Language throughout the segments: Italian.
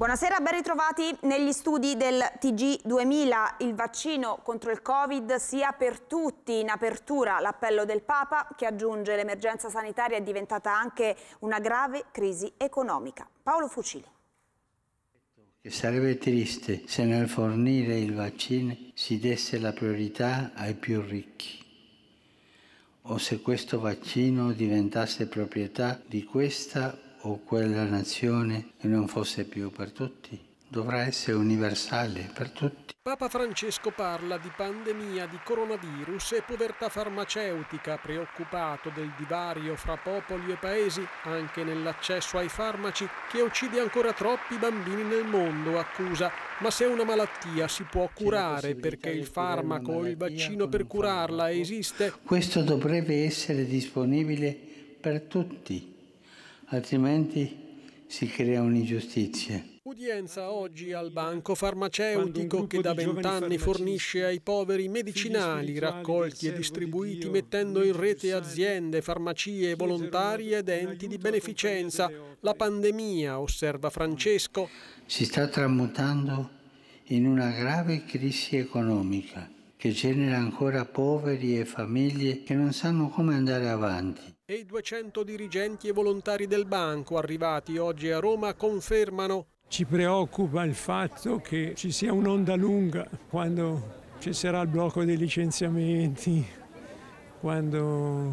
Buonasera, ben ritrovati negli studi del TG2000. Il vaccino contro il Covid sia per tutti. In apertura l'appello del Papa che aggiunge l'emergenza sanitaria è diventata anche una grave crisi economica. Paolo Fucile. Che sarebbe triste se nel fornire il vaccino si desse la priorità ai più ricchi o se questo vaccino diventasse proprietà di questa o quella nazione che non fosse più per tutti dovrà essere universale per tutti. Papa Francesco parla di pandemia di coronavirus e povertà farmaceutica, preoccupato del divario fra popoli e paesi, anche nell'accesso ai farmaci, che uccide ancora troppi bambini nel mondo, accusa. Ma se una malattia si può curare perché il farmaco o il vaccino per curarla esiste? Questo dovrebbe essere disponibile per tutti altrimenti si crea un'ingiustizia. Udienza oggi al banco farmaceutico che da vent'anni fornisce ai poveri medicinali raccolti e distribuiti mettendo in rete aziende, farmacie, volontari ed enti di beneficenza. La pandemia, osserva Francesco. Si sta tramutando in una grave crisi economica che genera ancora poveri e famiglie che non sanno come andare avanti e i 200 dirigenti e volontari del banco arrivati oggi a Roma confermano. Ci preoccupa il fatto che ci sia un'onda lunga quando ci sarà il blocco dei licenziamenti, quando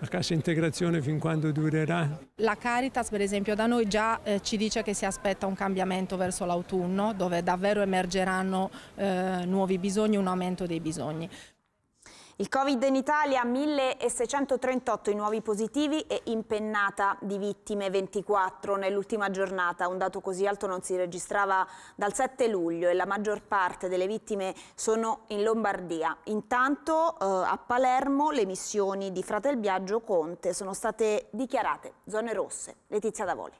la cassa integrazione fin quando durerà? La Caritas per esempio da noi già eh, ci dice che si aspetta un cambiamento verso l'autunno dove davvero emergeranno eh, nuovi bisogni, un aumento dei bisogni. Il Covid in Italia, 1638 i nuovi positivi e impennata di vittime 24 nell'ultima giornata. Un dato così alto non si registrava dal 7 luglio e la maggior parte delle vittime sono in Lombardia. Intanto eh, a Palermo le missioni di Fratel Biagio Conte sono state dichiarate zone rosse. Letizia Davoli.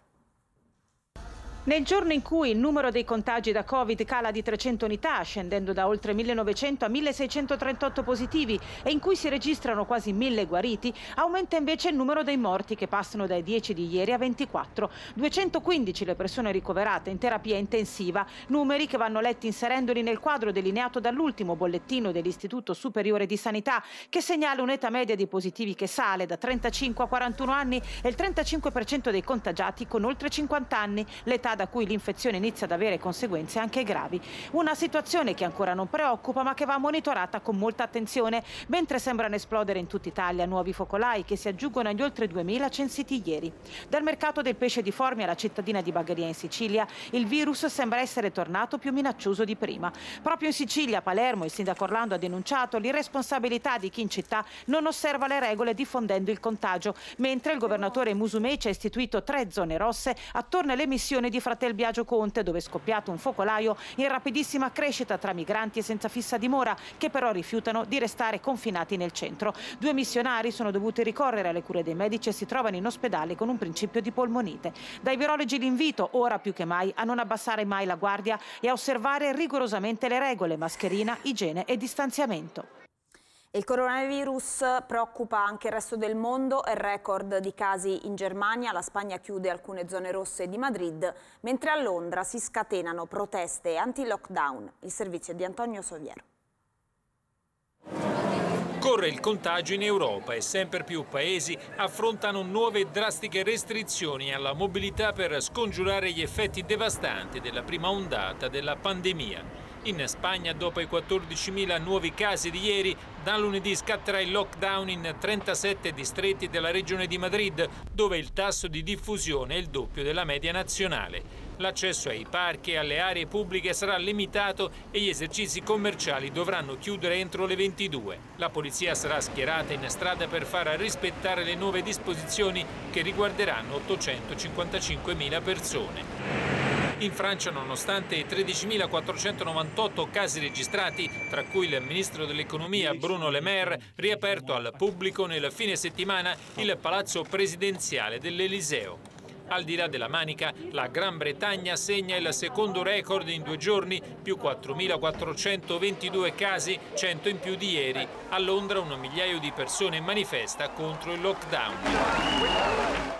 Nel giorno in cui il numero dei contagi da Covid cala di 300 unità, scendendo da oltre 1900 a 1638 positivi e in cui si registrano quasi 1000 guariti, aumenta invece il numero dei morti che passano dai 10 di ieri a 24. 215 le persone ricoverate in terapia intensiva, numeri che vanno letti inserendoli nel quadro delineato dall'ultimo bollettino dell'Istituto Superiore di Sanità, che segnala un'età media di positivi che sale da 35 a 41 anni e il 35% dei contagiati con oltre 50 anni, l'età età da cui l'infezione inizia ad avere conseguenze anche gravi. Una situazione che ancora non preoccupa ma che va monitorata con molta attenzione, mentre sembrano esplodere in tutta Italia nuovi focolai che si aggiungono agli oltre 2.000 censiti ieri. Dal mercato del pesce di Formia alla cittadina di Bagheria in Sicilia, il virus sembra essere tornato più minaccioso di prima. Proprio in Sicilia, Palermo, il sindaco Orlando ha denunciato l'irresponsabilità di chi in città non osserva le regole diffondendo il contagio, mentre il governatore Musumeci ha istituito tre zone rosse attorno all'emissione di Fratel Biagio Conte, dove è scoppiato un focolaio in rapidissima crescita tra migranti e senza fissa dimora, che però rifiutano di restare confinati nel centro. Due missionari sono dovuti ricorrere alle cure dei medici e si trovano in ospedale con un principio di polmonite. Dai virologi l'invito, ora più che mai, a non abbassare mai la guardia e a osservare rigorosamente le regole, mascherina, igiene e distanziamento. Il coronavirus preoccupa anche il resto del mondo è record di casi in Germania, la Spagna chiude alcune zone rosse di Madrid, mentre a Londra si scatenano proteste anti-lockdown. Il servizio è di Antonio Soviero. Corre il contagio in Europa e sempre più paesi affrontano nuove e drastiche restrizioni alla mobilità per scongiurare gli effetti devastanti della prima ondata della pandemia. In Spagna, dopo i 14.000 nuovi casi di ieri, da lunedì scatterà il lockdown in 37 distretti della regione di Madrid, dove il tasso di diffusione è il doppio della media nazionale. L'accesso ai parchi e alle aree pubbliche sarà limitato e gli esercizi commerciali dovranno chiudere entro le 22. La polizia sarà schierata in strada per far rispettare le nuove disposizioni che riguarderanno 855.000 persone. In Francia, nonostante i 13.498 casi registrati, tra cui il ministro dell'economia Bruno Le Maire, riaperto al pubblico nel fine settimana il palazzo presidenziale dell'Eliseo. Al di là della manica, la Gran Bretagna segna il secondo record in due giorni, più 4.422 casi, 100 in più di ieri. A Londra un migliaio di persone manifesta contro il lockdown.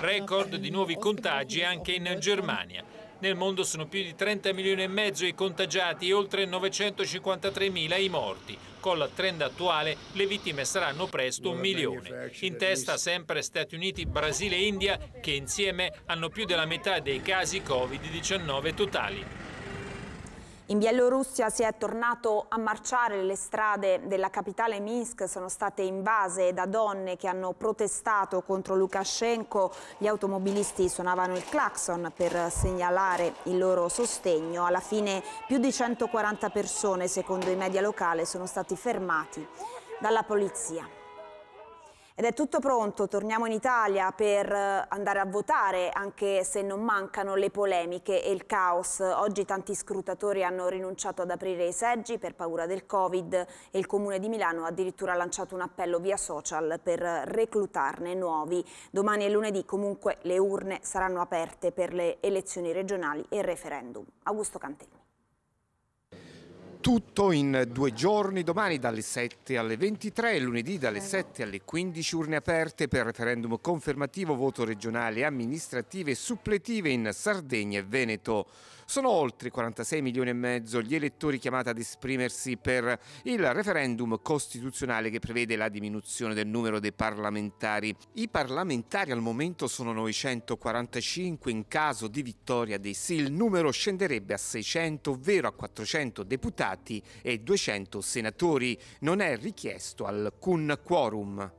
Record di nuovi contagi anche in Germania. Nel mondo sono più di 30 milioni e mezzo i contagiati e oltre 953 mila i morti. Con la trend attuale le vittime saranno presto un milione. In testa sempre Stati Uniti, Brasile e India che insieme hanno più della metà dei casi Covid-19 totali. In Bielorussia si è tornato a marciare, le strade della capitale Minsk sono state invase da donne che hanno protestato contro Lukashenko, gli automobilisti suonavano il clacson per segnalare il loro sostegno, alla fine più di 140 persone secondo i media locali sono stati fermati dalla polizia. Ed è tutto pronto, torniamo in Italia per eh, andare a votare, anche se non mancano le polemiche e il caos. Oggi tanti scrutatori hanno rinunciato ad aprire i seggi per paura del Covid e il Comune di Milano ha addirittura lanciato un appello via social per reclutarne nuovi. Domani e lunedì comunque le urne saranno aperte per le elezioni regionali e il referendum. Augusto Cantelli tutto in due giorni, domani dalle 7 alle 23, lunedì dalle 7 alle 15 urne aperte per referendum confermativo, voto regionale, amministrative e suppletive in Sardegna e Veneto. Sono oltre 46 milioni e mezzo gli elettori chiamati ad esprimersi per il referendum costituzionale che prevede la diminuzione del numero dei parlamentari. I parlamentari al momento sono 945, in caso di vittoria dei sì il numero scenderebbe a 600, ovvero a 400 deputati e 200 senatori. Non è richiesto alcun quorum.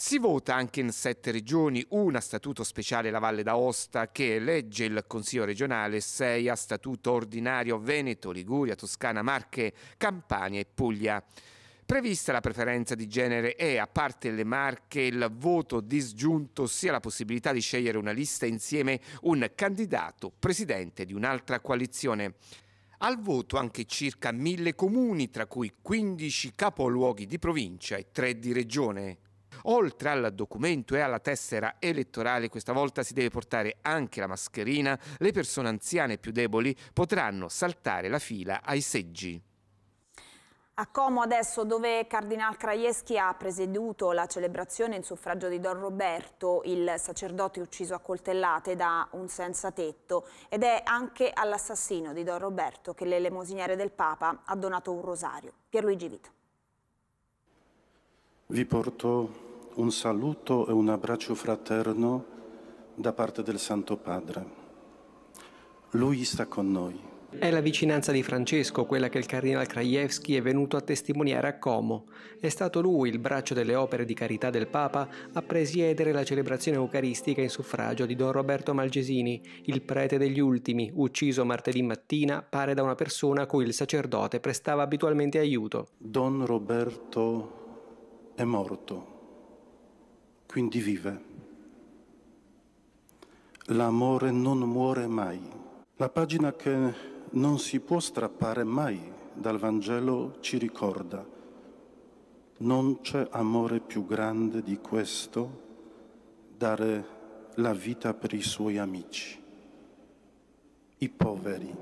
Si vota anche in sette regioni, una a statuto speciale la Valle d'Aosta che elegge il Consiglio regionale, sei a statuto ordinario Veneto, Liguria, Toscana, Marche, Campania e Puglia. Prevista la preferenza di genere e, a parte le marche, il voto disgiunto, sia la possibilità di scegliere una lista insieme un candidato presidente di un'altra coalizione. Al voto anche circa mille comuni, tra cui 15 capoluoghi di provincia e 3 di regione. Oltre al documento e alla tessera elettorale, questa volta si deve portare anche la mascherina, le persone anziane più deboli potranno saltare la fila ai seggi. A Como adesso dove Cardinal Krajewski ha presieduto la celebrazione in suffragio di Don Roberto, il sacerdote ucciso a coltellate da un senza tetto ed è anche all'assassino di Don Roberto che l'elemosiniere del Papa ha donato un rosario. Pierluigi Vito. Vi porto un saluto e un abbraccio fraterno da parte del Santo Padre. Lui sta con noi. È la vicinanza di Francesco quella che il cardinal Krajewski è venuto a testimoniare a Como. È stato lui, il braccio delle opere di carità del Papa, a presiedere la celebrazione eucaristica in suffragio di Don Roberto Malgesini, il prete degli ultimi, ucciso martedì mattina, pare da una persona a cui il sacerdote prestava abitualmente aiuto. Don Roberto è morto quindi vive. L'amore non muore mai. La pagina che non si può strappare mai dal Vangelo ci ricorda, non c'è amore più grande di questo, dare la vita per i suoi amici. I poveri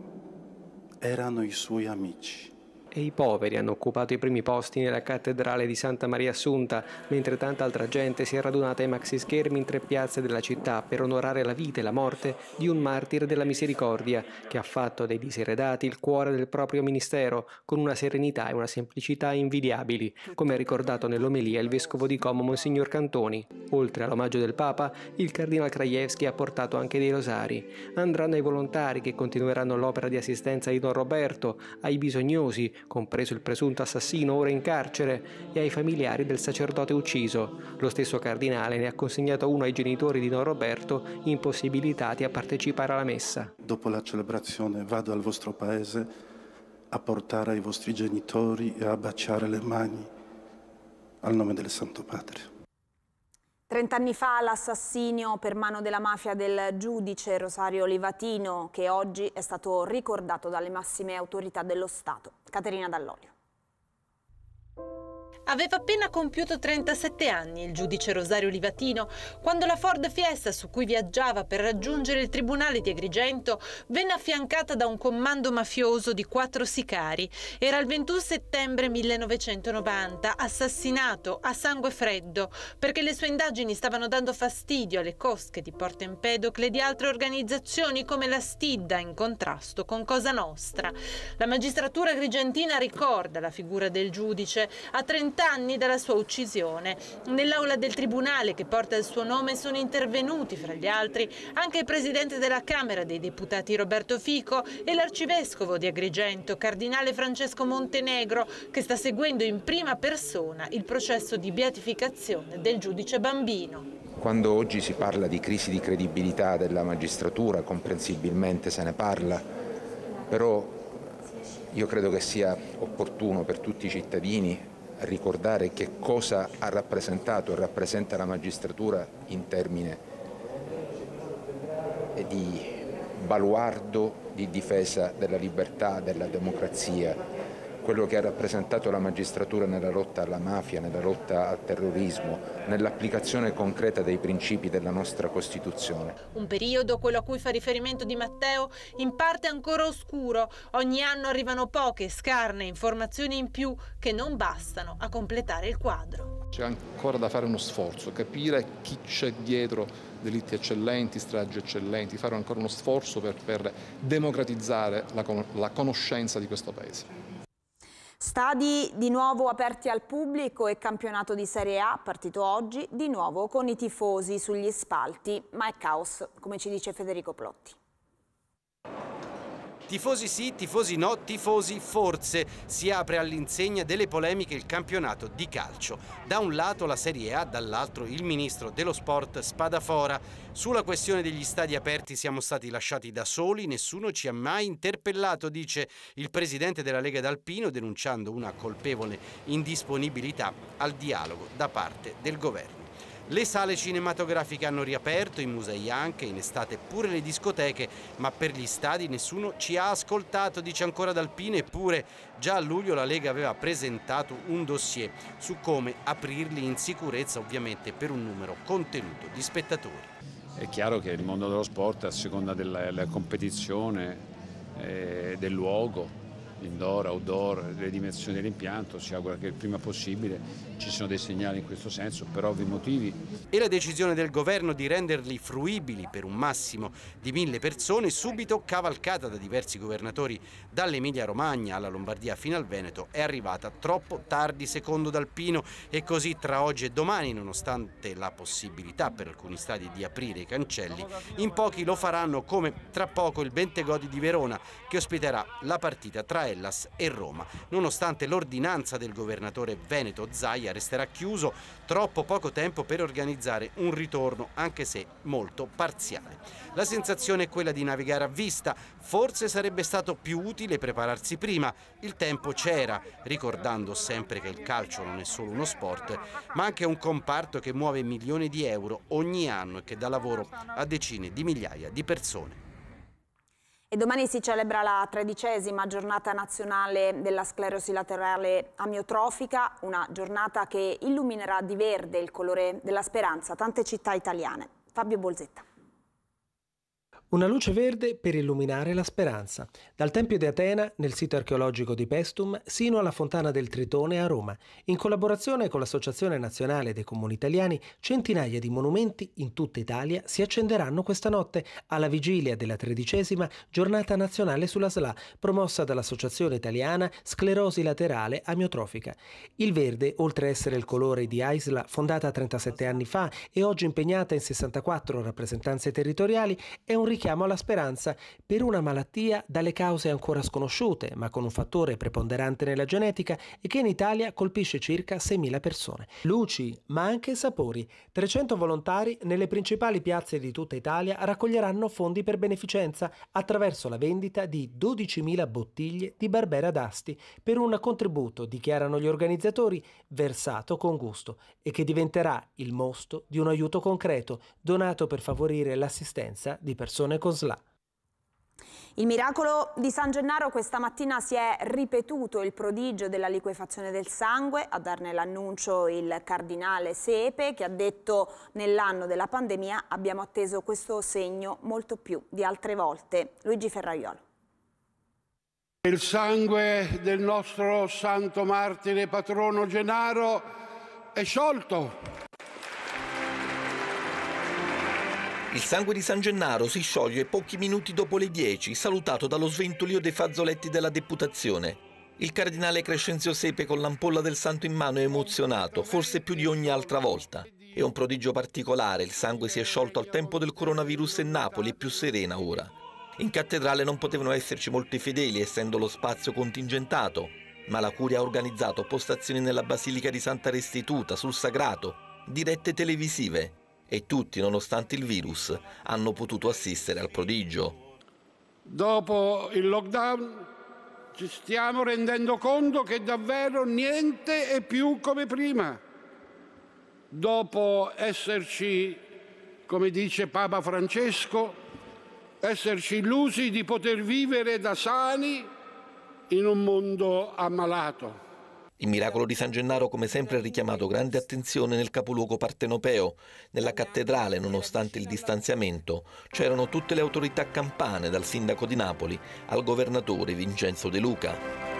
erano i suoi amici e i poveri hanno occupato i primi posti nella cattedrale di Santa Maria Assunta, mentre tanta altra gente si è radunata ai maxi schermi in tre piazze della città per onorare la vita e la morte di un martire della misericordia che ha fatto dei diseredati il cuore del proprio ministero con una serenità e una semplicità invidiabili, come ha ricordato nell'omelia il vescovo di Como Monsignor Cantoni. Oltre all'omaggio del Papa, il cardinal Krajewski ha portato anche dei rosari. Andranno ai volontari che continueranno l'opera di assistenza di Don Roberto, ai bisognosi, compreso il presunto assassino ora in carcere, e ai familiari del sacerdote ucciso. Lo stesso cardinale ne ha consegnato uno ai genitori di Don Roberto, impossibilitati a partecipare alla messa. Dopo la celebrazione vado al vostro paese a portare ai vostri genitori e a baciare le mani al nome del Santo Padre. Trent'anni fa l'assassinio per mano della mafia del giudice Rosario Livatino, che oggi è stato ricordato dalle massime autorità dello Stato. Caterina Dall'Olio. Aveva appena compiuto 37 anni il giudice Rosario Livatino quando la Ford Fiesta su cui viaggiava per raggiungere il tribunale di Agrigento venne affiancata da un comando mafioso di quattro sicari. Era il 21 settembre 1990, assassinato a sangue freddo perché le sue indagini stavano dando fastidio alle cosche di Porto Empedocle e di altre organizzazioni come la Stidda in contrasto con Cosa Nostra. La magistratura agrigentina ricorda la figura del giudice. A 30 anni dalla sua uccisione. Nell'aula del tribunale che porta il suo nome sono intervenuti, fra gli altri, anche il presidente della Camera dei Deputati Roberto Fico e l'arcivescovo di Agrigento, cardinale Francesco Montenegro, che sta seguendo in prima persona il processo di beatificazione del giudice bambino. Quando oggi si parla di crisi di credibilità della magistratura, comprensibilmente se ne parla, però io credo che sia opportuno per tutti i cittadini ricordare che cosa ha rappresentato e rappresenta la magistratura in termini di baluardo di difesa della libertà, della democrazia, quello che ha rappresentato la magistratura nella lotta alla mafia, nella lotta al terrorismo, nell'applicazione concreta dei principi della nostra Costituzione. Un periodo, quello a cui fa riferimento Di Matteo, in parte ancora oscuro. Ogni anno arrivano poche, scarne informazioni in più che non bastano a completare il quadro. C'è ancora da fare uno sforzo, capire chi c'è dietro delitti eccellenti, stragi eccellenti, fare ancora uno sforzo per, per democratizzare la, la conoscenza di questo Paese. Stadi di nuovo aperti al pubblico e campionato di Serie A partito oggi di nuovo con i tifosi sugli spalti, ma è caos, come ci dice Federico Plotti. Tifosi sì, tifosi no, tifosi forse. Si apre all'insegna delle polemiche il campionato di calcio. Da un lato la Serie A, dall'altro il ministro dello sport Spadafora. Sulla questione degli stadi aperti siamo stati lasciati da soli, nessuno ci ha mai interpellato, dice il presidente della Lega d'Alpino, denunciando una colpevole indisponibilità al dialogo da parte del governo. Le sale cinematografiche hanno riaperto, i musei anche, in estate pure le discoteche, ma per gli stadi nessuno ci ha ascoltato, dice ancora D'Alpine, eppure già a luglio la Lega aveva presentato un dossier su come aprirli in sicurezza ovviamente per un numero contenuto di spettatori. È chiaro che il mondo dello sport a seconda della, della competizione, eh, del luogo, indoor, outdoor, le dimensioni dell'impianto, si augura che il prima possibile ci siano dei segnali in questo senso per ovvi motivi. E la decisione del governo di renderli fruibili per un massimo di mille persone, subito cavalcata da diversi governatori dall'Emilia Romagna alla Lombardia fino al Veneto, è arrivata troppo tardi secondo D'Alpino e così tra oggi e domani, nonostante la possibilità per alcuni stadi di aprire i cancelli, in pochi lo faranno come tra poco il Bentegodi di Verona che ospiterà la partita tra Hellas e Roma. Nonostante l'ordinanza del governatore Veneto Zaia resterà chiuso troppo poco tempo per organizzare un ritorno, anche se molto parziale. La sensazione è quella di navigare a vista, forse sarebbe stato più utile prepararsi prima, il tempo c'era, ricordando sempre che il calcio non è solo uno sport, ma anche un comparto che muove milioni di euro ogni anno e che dà lavoro a decine di migliaia di persone. E domani si celebra la tredicesima giornata nazionale della sclerosi laterale amiotrofica, una giornata che illuminerà di verde il colore della speranza tante città italiane. Fabio Bolzetta. Una luce verde per illuminare la speranza. Dal Tempio di Atena, nel sito archeologico di Pestum, sino alla Fontana del Tritone a Roma, in collaborazione con l'Associazione Nazionale dei Comuni Italiani, centinaia di monumenti in tutta Italia si accenderanno questa notte, alla vigilia della tredicesima Giornata Nazionale sulla SLA, promossa dall'Associazione Italiana Sclerosi Laterale Amiotrofica. Il verde, oltre a essere il colore di Aisla, fondata 37 anni fa e oggi impegnata in 64 rappresentanze territoriali, è un richiamo alla speranza per una malattia dalle cause ancora sconosciute, ma con un fattore preponderante nella genetica e che in Italia colpisce circa 6.000 persone. Luci, ma anche sapori. 300 volontari nelle principali piazze di tutta Italia raccoglieranno fondi per beneficenza attraverso la vendita di 12.000 bottiglie di Barbera d'Asti per un contributo, dichiarano gli organizzatori, versato con gusto e che diventerà il mosto di un aiuto concreto donato per favorire l'assistenza di persone collaborazione con Il miracolo di San Gennaro questa mattina si è ripetuto il prodigio della liquefazione del sangue, a darne l'annuncio il cardinale Sepe che ha detto nell'anno della pandemia abbiamo atteso questo segno molto più di altre volte. Luigi Ferraiolo. Il sangue del nostro santo martire patrono Gennaro è sciolto. Il sangue di San Gennaro si scioglie pochi minuti dopo le 10, salutato dallo sventolio dei fazzoletti della deputazione. Il cardinale Crescenzio Sepe con l'ampolla del santo in mano è emozionato, forse più di ogni altra volta. È un prodigio particolare, il sangue si è sciolto al tempo del coronavirus e Napoli è più serena ora. In cattedrale non potevano esserci molti fedeli, essendo lo spazio contingentato, ma la Curia ha organizzato postazioni nella Basilica di Santa Restituta, sul Sagrato, dirette televisive e tutti, nonostante il virus, hanno potuto assistere al prodigio. Dopo il lockdown ci stiamo rendendo conto che davvero niente è più come prima. Dopo esserci, come dice Papa Francesco, esserci illusi di poter vivere da sani in un mondo ammalato. Il miracolo di San Gennaro, come sempre, ha richiamato grande attenzione nel capoluogo partenopeo. Nella cattedrale, nonostante il distanziamento, c'erano tutte le autorità campane, dal sindaco di Napoli al governatore Vincenzo De Luca.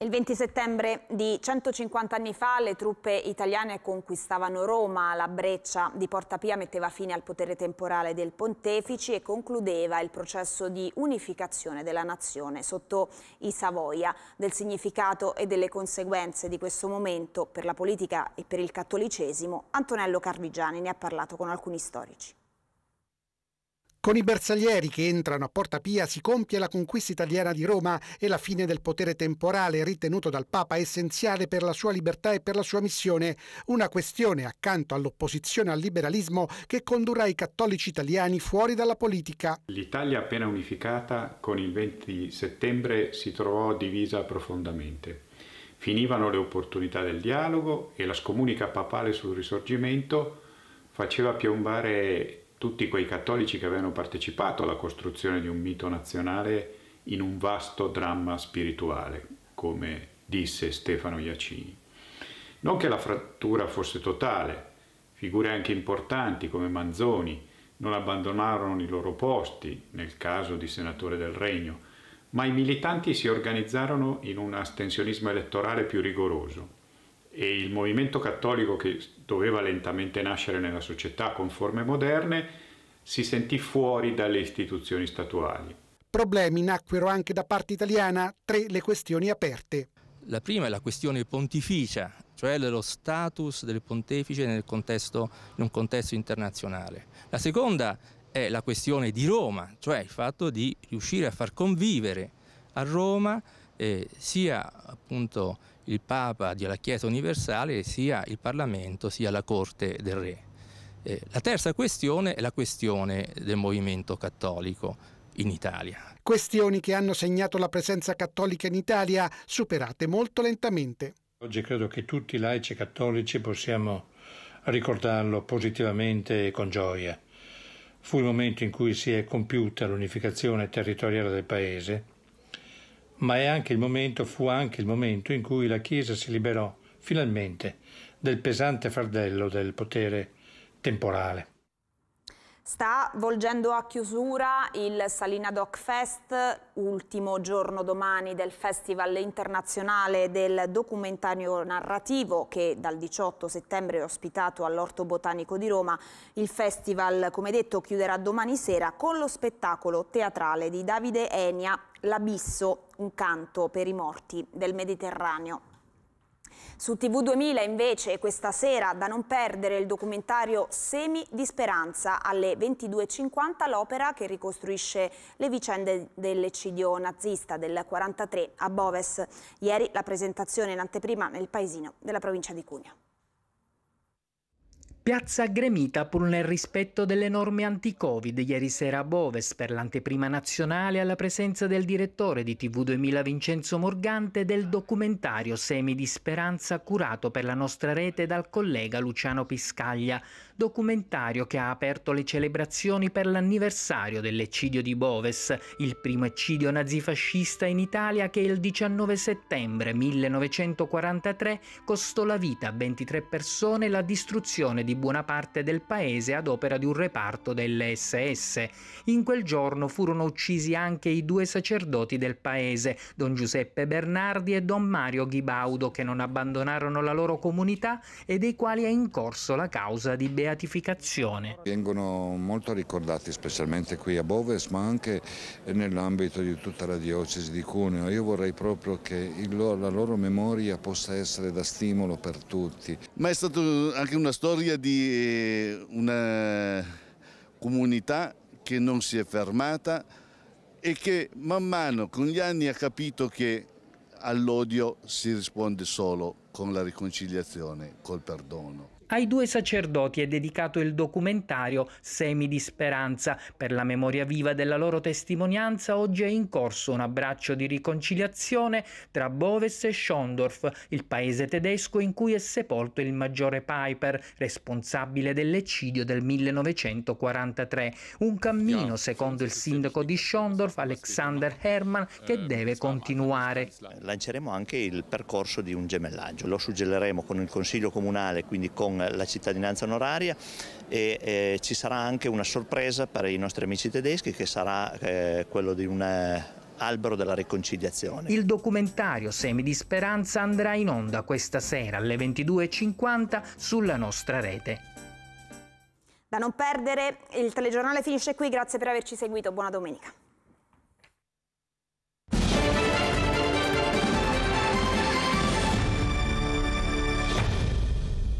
Il 20 settembre di 150 anni fa le truppe italiane conquistavano Roma, la breccia di Porta Pia metteva fine al potere temporale del pontefici e concludeva il processo di unificazione della nazione sotto i Savoia. Del significato e delle conseguenze di questo momento per la politica e per il cattolicesimo, Antonello Carvigiani ne ha parlato con alcuni storici. Con i bersaglieri che entrano a Porta Pia si compie la conquista italiana di Roma e la fine del potere temporale ritenuto dal Papa essenziale per la sua libertà e per la sua missione, una questione accanto all'opposizione al liberalismo che condurrà i cattolici italiani fuori dalla politica. L'Italia appena unificata con il 20 settembre si trovò divisa profondamente. Finivano le opportunità del dialogo e la scomunica papale sul risorgimento faceva piombare tutti quei cattolici che avevano partecipato alla costruzione di un mito nazionale in un vasto dramma spirituale, come disse Stefano Iacini. Non che la frattura fosse totale, figure anche importanti come Manzoni non abbandonarono i loro posti, nel caso di senatore del Regno, ma i militanti si organizzarono in un astensionismo elettorale più rigoroso e il movimento cattolico che doveva lentamente nascere nella società con forme moderne si sentì fuori dalle istituzioni statuali. Problemi nacquero anche da parte italiana, tre le questioni aperte. La prima è la questione pontificia, cioè lo status del pontefice nel contesto, in un contesto internazionale. La seconda è la questione di Roma, cioè il fatto di riuscire a far convivere a Roma eh, sia appunto il Papa della Chiesa universale sia il Parlamento sia la Corte del Re. Eh, la terza questione è la questione del movimento cattolico in Italia. Questioni che hanno segnato la presenza cattolica in Italia, superate molto lentamente. Oggi credo che tutti i laici cattolici possiamo ricordarlo positivamente e con gioia. Fu il momento in cui si è compiuta l'unificazione territoriale del Paese ma momento, fu anche il momento in cui la Chiesa si liberò, finalmente, del pesante fardello del potere temporale. Sta volgendo a chiusura il Salina Doc Fest, ultimo giorno domani del Festival internazionale del documentario narrativo che dal 18 settembre è ospitato all'Orto Botanico di Roma. Il festival, come detto, chiuderà domani sera con lo spettacolo teatrale di Davide Enia, L'abisso, un canto per i morti del Mediterraneo. Su TV2000 invece questa sera da non perdere il documentario Semi di Speranza alle 22.50 l'opera che ricostruisce le vicende dell'eccidio nazista del 43 a Boves. Ieri la presentazione in anteprima nel paesino della provincia di Cuneo. Piazza gremita pur nel rispetto delle norme anti-Covid ieri sera a Boves per l'anteprima nazionale alla presenza del direttore di TV2000 Vincenzo Morgante del documentario Semi di Speranza curato per la nostra rete dal collega Luciano Piscaglia, documentario che ha aperto le celebrazioni per l'anniversario dell'eccidio di Boves, il primo eccidio nazifascista in Italia che il 19 settembre 1943 costò la vita a 23 persone e la distruzione di buona parte del paese ad opera di un reparto delle SS. In quel giorno furono uccisi anche i due sacerdoti del paese, don Giuseppe Bernardi e don Mario Ghibaudo, che non abbandonarono la loro comunità e dei quali è in corso la causa di beatificazione. Vengono molto ricordati, specialmente qui a Boves, ma anche nell'ambito di tutta la diocesi di Cuneo. Io vorrei proprio che la loro memoria possa essere da stimolo per tutti. Ma è stata anche una storia di eh, una comunità che non si è fermata e che man mano con gli anni ha capito che all'odio si risponde solo con la riconciliazione, col perdono. Ai due sacerdoti è dedicato il documentario Semi di Speranza. Per la memoria viva della loro testimonianza oggi è in corso un abbraccio di riconciliazione tra Boves e Schondorf, il paese tedesco in cui è sepolto il maggiore Piper, responsabile dell'eccidio del 1943. Un cammino, secondo il sindaco di Schondorf, Alexander Hermann, che eh, deve continuare. Lanceremo anche il percorso di un gemellaggio, lo suggelleremo con il Consiglio Comunale, quindi con la cittadinanza onoraria e eh, ci sarà anche una sorpresa per i nostri amici tedeschi che sarà eh, quello di un eh, albero della riconciliazione. Il documentario Semi di Speranza andrà in onda questa sera alle 22.50 sulla nostra rete. Da non perdere, il telegiornale finisce qui, grazie per averci seguito, buona domenica.